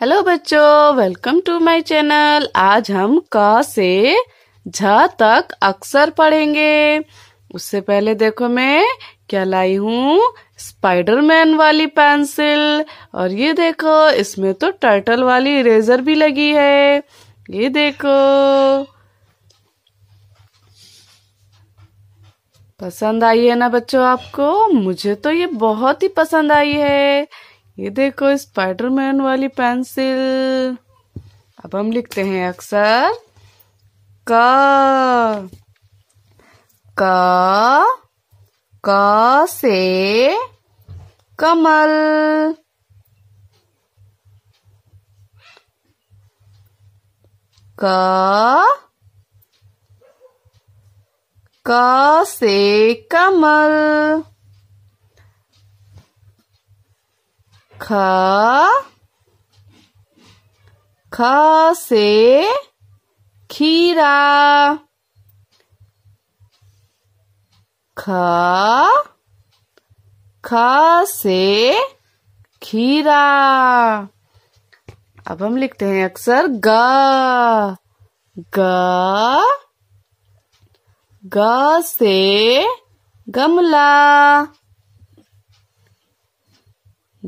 hello बच्चों welcome to my channel आज हम क से झ तक अक्सर पढ़ेंगे उससे पहले देखो मैं क्या लाई हूँ स्पाइडरमैन वाली पेंसिल और ये देखो इसमें तो टर्टल वाली इरेजर भी लगी है ये देखो पसंद आई है ना बच्चों आपको मुझे तो ये बहुत ही पसंद आई है ये देखो स्पाइडरमैन वाली पेंसिल अब हम लिखते हैं अक्सर का का का से कमल का का से कमल ख ख से खीरा ख ख से खीरा अब हम लिखते हैं अक्सर ग ग ग से गमला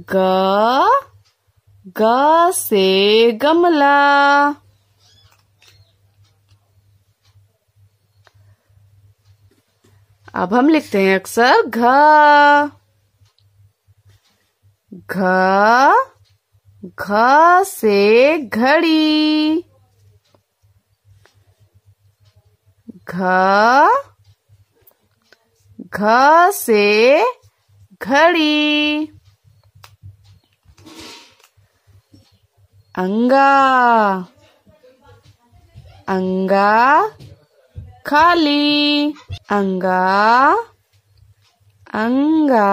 ग ग से गमला अब हम लिखते हैं अक्सर घ घ घ से घड़ी घ घ से घड़ी अंगा अंगा खाली अंगा अंगा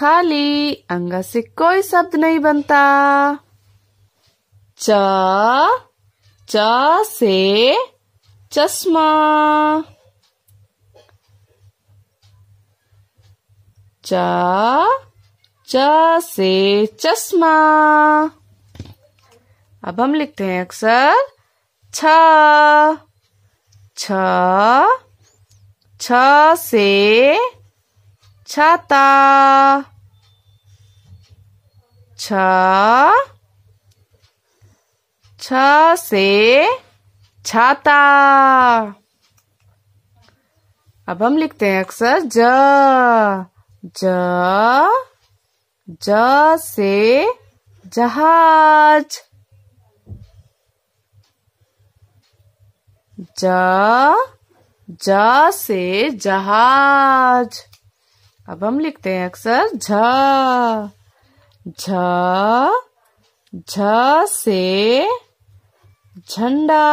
खाली अंगा से कोई शब्द नहीं बनता च च से चश्मा च च से चश्मा अब हम लिखते हैं अक्सर छ छ से छाता छ छ से छाता अब हम लिखते हैं अक्सर ज ज ज से जहाज ज ज से जहाज अब हम लिखते हैं अक्सर झ झ झ से झंडा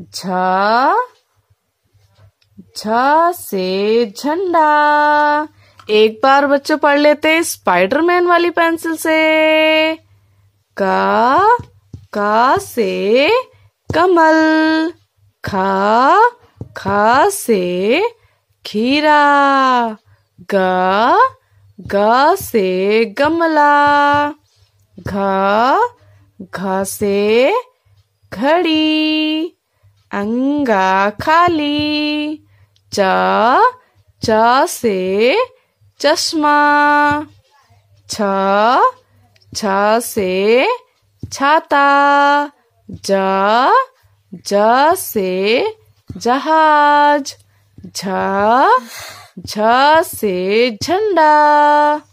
झ झ से झंडा एक बार बच्चों पढ़ लेते स्पाइडरमैन वाली पेंसिल से का का से कमल खा खा से खीरा गा गा से गमला घा घा से घड़ी अंगा खाली चा चा से चश्मा छा छा से छाता ज ज से जहाज झ झ से झंडा